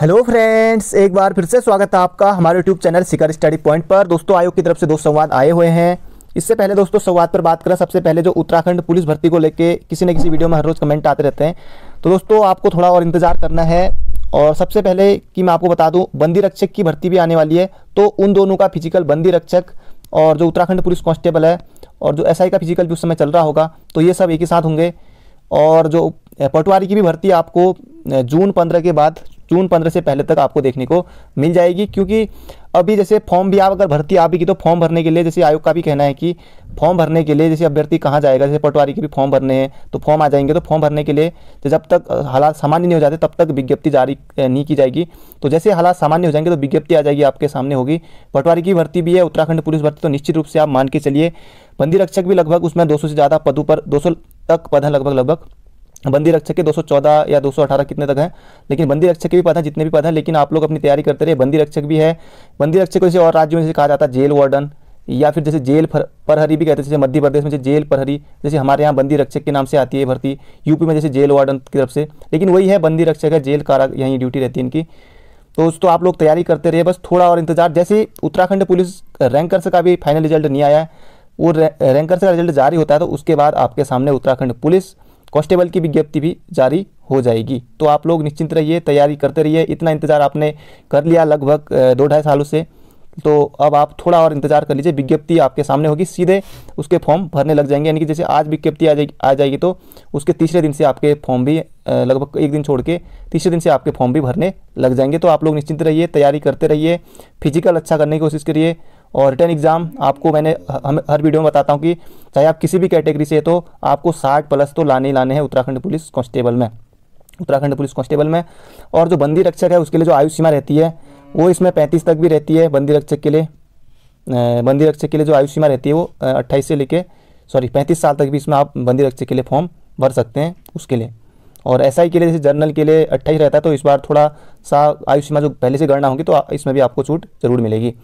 hello friends एक बार फिर से स्वागत है आपका हमारे YouTube channel Sikar study point पर दोस्तों आयोग की तरफ से दो संवाद आए हुए हैं इससे पहले दोस्तों संवाद पर बात करें सबसे पहले जो उत्तराखंड पुलिस भर्ती को लेके किसी न किसी वीडियो में हर रोज़ कमेंट आते रहते हैं तो दोस्तों आपको थोड़ा और इंतज़ार करना है और सबसे पहले कि मैं आपको बता दूँ बंदी रक्षक की भर्ती भी आने वाली है तो उन दोनों का फिजिकल बंदी रक्षक और जो उत्तराखंड पुलिस कॉन्स्टेबल है और जो एस का फिजिकल भी उस समय चल रहा होगा तो ये सब एक ही साथ होंगे और जो पटवारी की भी भर्ती आपको जून पंद्रह के बाद जून पंद्रह से पहले तक आपको देखने को मिल जाएगी क्योंकि अभी जैसे फॉर्म भी आप अगर भर्ती आप भी की तो फॉर्म भरने के लिए जैसे आयोग का भी कहना है कि फॉर्म भरने के लिए जैसे अभ्यर्थी कहाँ जाएगा जैसे पटवारी के भी फॉर्म भरने हैं तो फॉर्म आ जाएंगे तो फॉर्म भरने के लिए तो जब तक हालात सामान्य नहीं हो जाते तब तक विज्ञप्ति जारी नहीं की जाएगी तो जैसे हालात सामान्य हो जाएंगे तो विज्ञप्ति आ जाएगी आपके सामने होगी पटवारी की भर्ती भी है उत्तराखंड पुलिस भर्ती तो निश्चित रूप से आप मान के चलिए बंदी रक्षक भी लगभग उसमें दो से ज़्यादा पदों पर दो तक पद हैं लगभग लगभग बंदी रक्षक के 214 या 218 कितने तक है लेकिन बंदी रक्षक के भी पद हैं जितने भी पद हैं लेकिन आप लोग अपनी तैयारी करते रहे बंदी रक्षक भी है बंदी रक्षक को जैसे और राज्यों में जैसे कहा जाता है जेल वार्डन या फिर जैसे जेल प्रहरी भी कहते हैं जैसे मध्य प्रदेश में जेल प्रहरी जैसे हमारे यहाँ बंदी रक्षक के नाम से आती है भर्ती यूपी में जैसे जेल वार्डन की तरफ से लेकिन वही है बंदी रक्षक है जेल कारा यहीं ड्यूटी रहती है इनकी तो उस तो आप लोग तैयारी करते रहिए बस थोड़ा और इंतजार जैसे उत्तराखंड पुलिस रैंकर्स का भी फाइनल रिजल्ट नहीं आया है वो रैंकर्स का रिजल्ट जारी होता है तो उसके बाद आपके सामने उत्तराखंड पुलिस कांस्टेबल की विज्ञप्ति भी जारी हो जाएगी तो आप लोग निश्चिंत रहिए तैयारी करते रहिए इतना इंतज़ार आपने कर लिया लगभग दो ढाई सालों से तो अब आप थोड़ा और इंतज़ार कर लीजिए विज्ञप्ति आपके सामने होगी सीधे उसके फॉर्म भरने लग जाएंगे यानी कि जैसे आज विज्ञप्ति आ जाएगी आ जाएगी तो उसके तीसरे दिन से आपके फॉर्म भी लगभग एक दिन छोड़ के तीसरे दिन से आपके फॉर्म भी भरने लग जाएंगे तो आप लोग निश्चिंत रहिए तैयारी करते रहिए फिजिकल अच्छा करने की कोशिश करिए और रिटर्न एग्ज़ाम आपको मैंने हम हर वीडियो में बताता हूँ कि चाहे आप किसी भी कैटेगरी से तो आपको साठ प्लस तो लाने लाने हैं उत्तराखंड पुलिस कांस्टेबल में उत्तराखंड पुलिस कांस्टेबल में और जो बंदी रक्षक है उसके लिए जो आयु सीमा रहती है वो इसमें पैंतीस तक भी रहती है बंदी रक्षक के लिए बंदी रक्षक के लिए जो आयु सीमा रहती है वो अट्ठाईस से लेके सॉरी पैंतीस साल तक भी इसमें आप बंदी रक्षक के लिए फॉर्म भर सकते हैं उसके लिए और एस के लिए जैसे जर्नल के लिए अट्ठाईस रहता है तो इस बार थोड़ा सा आयु सीमा जो पहले से गणना होगी तो इसमें भी आपको छूट जरूर मिलेगी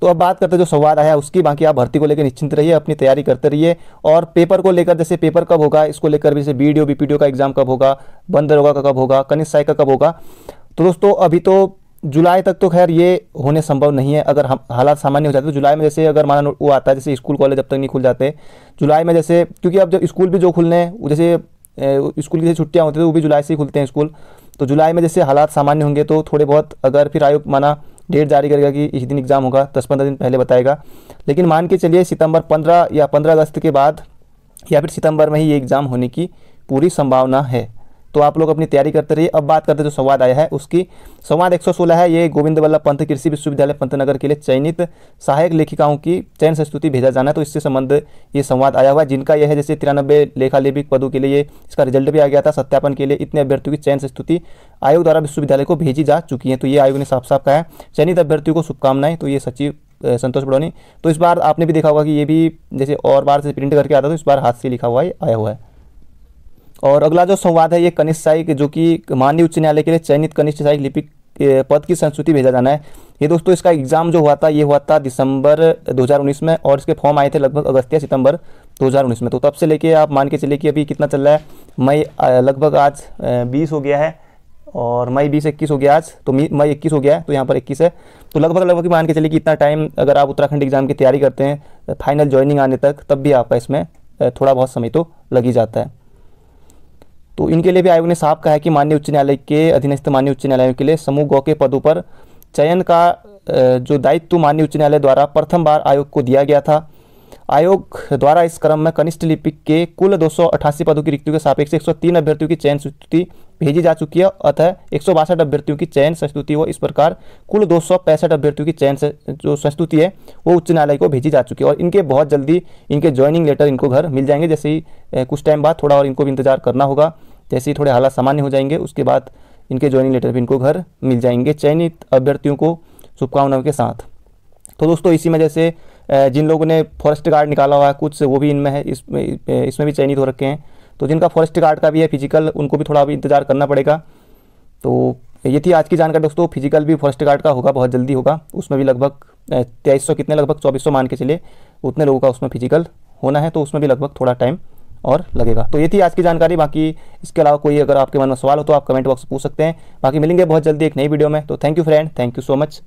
तो अब बात करते जो संवाद आया उसकी बाकी आप भर्ती को लेकर निश्चिंत रहिए अपनी तैयारी करते रहिए और पेपर को लेकर जैसे पेपर कब होगा इसको लेकर भी जैसे बी डी का एग्जाम कब होगा बंद रोगा का कब होगा कनिष्ठ साई का कब होगा तो दोस्तों अभी तो जुलाई तक तो खैर ये होने संभव नहीं है अगर हम हालात सामान्य हो जाते तो जुलाई में जैसे अगर माना वो आता है जैसे स्कूल कॉलेज अब तक नहीं खुल जाते जुलाई में जैसे क्योंकि अब जब स्कूल भी जो खुलने हैं जैसे स्कूल की जैसे छुट्टियाँ होती हैं तो वो भी जुलाई से ही खुलते हैं स्कूल तो जुलाई में जैसे हालात सामान्य होंगे तो थोड़े बहुत अगर फिर आयोग माना डेट जारी करेगा कि इस दिन एग्ज़ाम होगा दस पंद्रह दिन पहले बताएगा लेकिन मान के चलिए सितंबर पंद्रह या पंद्रह अगस्त के बाद या फिर सितंबर में ही ये एग्ज़ाम होने की पूरी संभावना है तो आप लोग अपनी तैयारी करते रहिए अब बात करते जो संवाद आया है उसकी संवाद 116 है ये गोविंद वल्लभ पंत कृषि विश्वविद्यालय पंतनगर के लिए चयनित सहायक लेखिकाओं की चयन संस्तुति भेजा जाना है तो इससे संबंध ये संवाद आया हुआ है जिनका यह है जैसे तिरानब्बे लेखा लेखिक पदों के लिए इसका रिजल्ट भी आ गया था सत्यापन के लिए इतने अभ्यर्थियों की चयन संस्तुति आयोग द्वारा विश्वविद्यालय को भेजी जा चुकी है तो ये आयोग ने साफ साफ कहा है चयनित अभ्यर्थियों को शुभकामनाएं तो ये सचिव संतोष बड़ोनी तो इस बार आपने भी देखा होगा कि ये भी जैसे और बार से प्रिंट करके आता तो इस बार हाथ से लिखा हुआ आया हुआ है और अगला जो संवाद है ये कनिष्ठ साई जो कि माननीय उच्च न्यायालय के लिए चयनित कनिष्ठ शाही लिपिक पद की संस्कृति भेजा जाना है ये दोस्तों इसका एग्जाम जो हुआ था ये हुआ था दिसंबर 2019 में और इसके फॉर्म आए थे लगभग अगस्त या सितंबर 2019 में तो तब से लेके आप मान के चलिए कि अभी कितना चल रहा है मई लगभग आज बीस हो गया है और मई बीस इक्कीस हो गया आज तो मई इक्कीस हो गया है तो यहाँ पर इक्कीस है तो लगभग लगभग मान के चलिए कि इतना टाइम अगर आप उत्तराखंड एग्जाम की तैयारी करते हैं फाइनल ज्वाइनिंग आने तक तब भी आपका इसमें थोड़ा बहुत समय तो लग ही जाता है तो इनके लिए भी आयोग ने साफ कहा है कि माननीय उच्च न्यायालय के अधीनस्थ माननीय उच्च न्यायालयों के लिए समूह गौ के पदों पर चयन का जो दायित्व माननीय उच्च न्यायालय द्वारा प्रथम बार आयोग को दिया गया था आयोग द्वारा इस क्रम में कनिष्ठ लिपिक के कुल दो पदों की रिक्तियों के सापेक्ष 103 अभ्यर्थियों की चयन स्वीकृति भेजी जा चुकी है अतः एक अभ्यर्थियों की चयन संस्तुति वो इस प्रकार कुल दो अभ्यर्थियों की चयन जो संस्तुति है वो उच्च न्यायालय को भेजी जा चुकी है और इनके बहुत जल्दी इनके ज्वाइनिंग लेटर इनको घर मिल जाएंगे जैसे ही कुछ टाइम बाद थोड़ा और इनको भी इंतजार करना होगा जैसे ही थोड़े हालात सामान्य हो जाएंगे उसके बाद इनके ज्वाइनिंग लेटर भी इनको घर मिल जाएंगे चयनित अभ्यर्थियों को शुभकामनाओं के साथ तो दोस्तों इसी में जैसे जिन लोगों ने फॉरेस्ट गार्ड निकाला हुआ है कुछ वो भी इनमें है इसमें इसमें भी चयनित हो रखे हैं तो जिनका फॉरेस्ट गार्ड का भी है फिजिकल उनको भी थोड़ा अभी इंतजार करना पड़ेगा तो ये थी आज की जानकारी दोस्तों फिजिकल भी फॉरेस्ट गार्ड का होगा बहुत जल्दी होगा उसमें भी लगभग तेईस कितने लगभग चौबीस मान के चले उतने लोगों का उसमें फिजिकल होना है तो उसमें भी लगभग थोड़ा टाइम और लगेगा तो ये थी आज की जानकारी बाकी इसके अलावा कोई अगर आपके मन में सवाल हो तो आप कमेंट बॉक्स पूछ सकते हैं बाकी मिलेंगे बहुत जल्दी एक नई वीडियो में तो thank you friend thank you so much